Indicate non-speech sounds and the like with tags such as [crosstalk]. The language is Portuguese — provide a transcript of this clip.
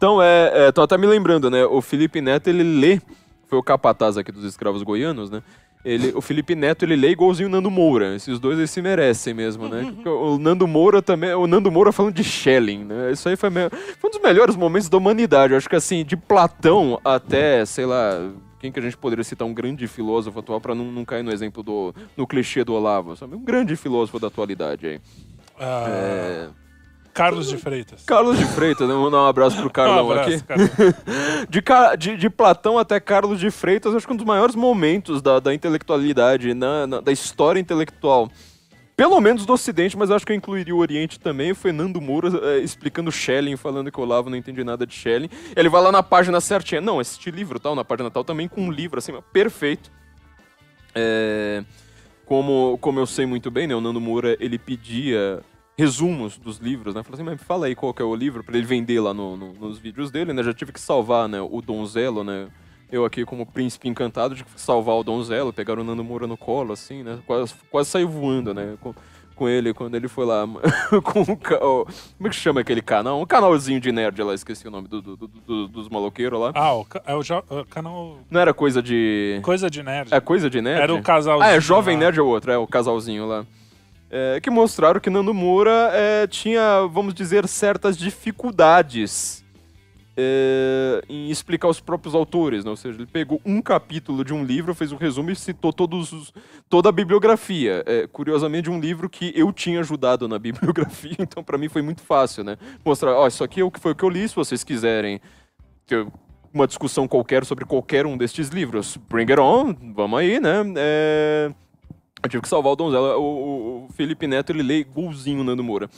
Então, é, é, tô até me lembrando, né? O Felipe Neto, ele lê, foi o capataz aqui dos escravos goianos, né? Ele, o Felipe Neto, ele lê igualzinho o Nando Moura. Esses dois, eles se merecem mesmo, né? Uhum. o Nando Moura também... O Nando Moura falando de Schelling, né? Isso aí foi, meio, foi um dos melhores momentos da humanidade. Eu acho que, assim, de Platão até, sei lá quem que a gente poderia citar um grande filósofo atual para não, não cair no exemplo do no clichê do Olavo, sabe? Um grande filósofo da atualidade aí. Ah, é... Carlos de Freitas. Carlos de Freitas, né? Vamos dar um abraço pro Carlão um abraço, aqui. [laughs] De, de, de, Platão até Carlos de Freitas, acho que um dos maiores momentos da, da intelectualidade, na, né? na, da história intelectual. Pelo menos do Ocidente, mas acho que eu incluiria o Oriente também. foi Nando Moura é, explicando Schelling, falando que o Olavo não entendi nada de Schelling. Ele vai lá na página certinha. Não, este livro tal, na página tal também, com um livro assim, perfeito. É como, como eu sei muito bem, né, o Nando Moura ele pedia resumos dos livros, né? Falei assim, mas fala aí qual que é o livro para ele vender lá no, no, nos vídeos dele, né? Já tive que salvar, né, o Donzelo, né? Eu aqui como príncipe encantado tive que salvar o Donzelo, pegar o Nando Moura no colo, assim, né? Quase, quase saiu voando, né? Com, com ele quando ele foi lá [laughs] com o, Como é que chama aquele canal? Um canalzinho de nerd lá, esqueci o nome do, do, do, dos maloqueiros lá. Ah, o, é o, é o, canal. Não era coisa de. Coisa de nerd. É coisa de nerd? Era o casalzinho. Ah, é Jovem lá. Nerd é o outro, é o casalzinho lá é, que mostraram que Nando Moura é, tinha, vamos dizer, certas dificuldades é, em explicar os próprios autores, né? ou seja, ele pegou um capítulo de um livro, fez um resumo e citou todos os, toda a bibliografia. É, curiosamente, um livro que eu tinha ajudado na [laughs] bibliografia, então para mim foi muito fácil, né? Mostrar, ó, isso aqui é o que foi o que eu li, se vocês quiserem uma discussão qualquer sobre qualquer um destes livros, bring it on, vamos aí, né? É... Eu tive que salvar o Donzela. O, o, o Felipe Neto, ele lê golzinho Nando Moura.